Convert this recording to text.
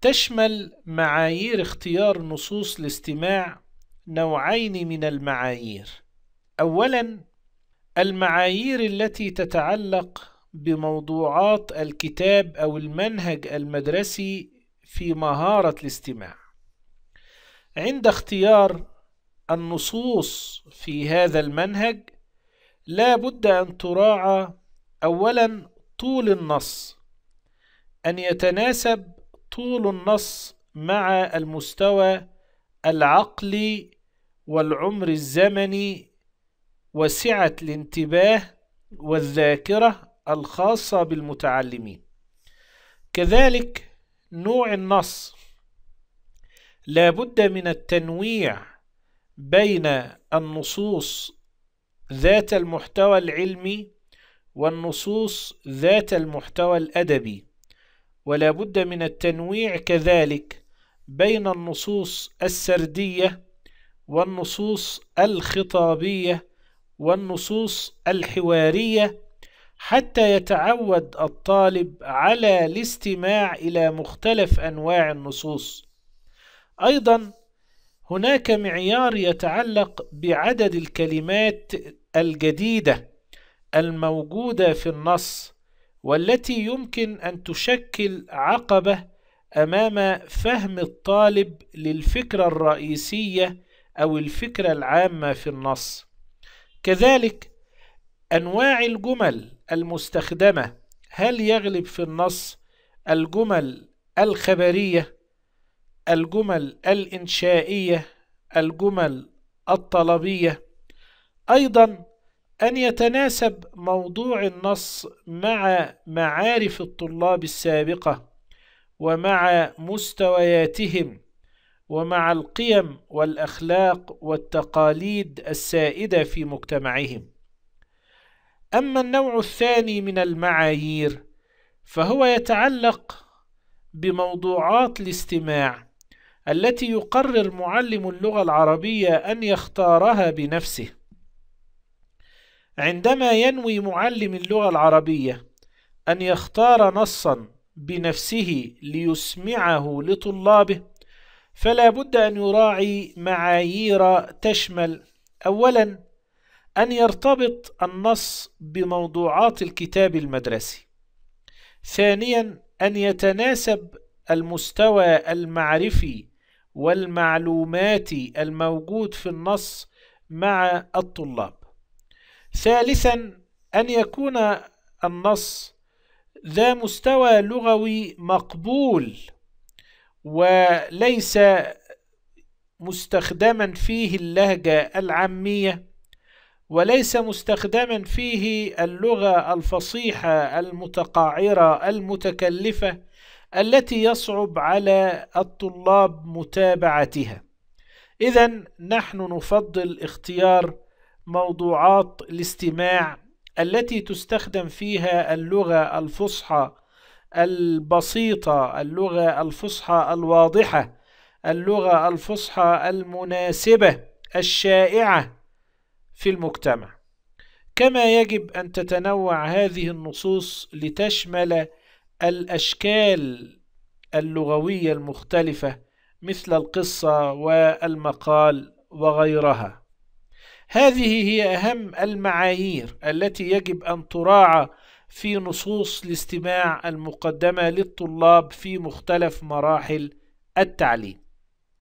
تشمل معايير اختيار نصوص الاستماع نوعين من المعايير اولا المعايير التي تتعلق بموضوعات الكتاب او المنهج المدرسي في مهاره الاستماع عند اختيار النصوص في هذا المنهج لا بد ان تراعى اولا طول النص ان يتناسب طول النص مع المستوى العقلي والعمر الزمني وسعة الانتباه والذاكرة الخاصة بالمتعلمين كذلك نوع النص لا بد من التنويع بين النصوص ذات المحتوى العلمي والنصوص ذات المحتوى الأدبي ولا بد من التنويع كذلك بين النصوص السردية والنصوص الخطابية والنصوص الحوارية حتى يتعود الطالب على الاستماع إلى مختلف أنواع النصوص أيضا هناك معيار يتعلق بعدد الكلمات الجديدة الموجودة في النص والتي يمكن أن تشكل عقبة أمام فهم الطالب للفكرة الرئيسية أو الفكرة العامة في النص كذلك أنواع الجمل المستخدمة هل يغلب في النص الجمل الخبرية الجمل الإنشائية الجمل الطلبية أيضا أن يتناسب موضوع النص مع معارف الطلاب السابقة ومع مستوياتهم ومع القيم والأخلاق والتقاليد السائدة في مجتمعهم أما النوع الثاني من المعايير فهو يتعلق بموضوعات الاستماع التي يقرر معلم اللغة العربية أن يختارها بنفسه عندما ينوي معلم اللغة العربية أن يختار نصا بنفسه ليسمعه لطلابه فلا بد أن يراعي معايير تشمل أولا أن يرتبط النص بموضوعات الكتاب المدرسي ثانيا أن يتناسب المستوى المعرفي والمعلومات الموجود في النص مع الطلاب ثالثا أن يكون النص ذا مستوى لغوي مقبول وليس مستخدما فيه اللهجة العامية وليس مستخدما فيه اللغة الفصيحة المتقعرة المتكلفة التي يصعب على الطلاب متابعتها إذا نحن نفضل اختيار موضوعات الاستماع التي تستخدم فيها اللغة الفصحى البسيطة اللغة الفصحى الواضحة اللغة الفصحى المناسبة الشائعة في المجتمع كما يجب أن تتنوع هذه النصوص لتشمل الأشكال اللغوية المختلفة مثل القصة والمقال وغيرها هذه هي أهم المعايير التي يجب أن تراعى في نصوص الاستماع المقدمة للطلاب في مختلف مراحل التعليم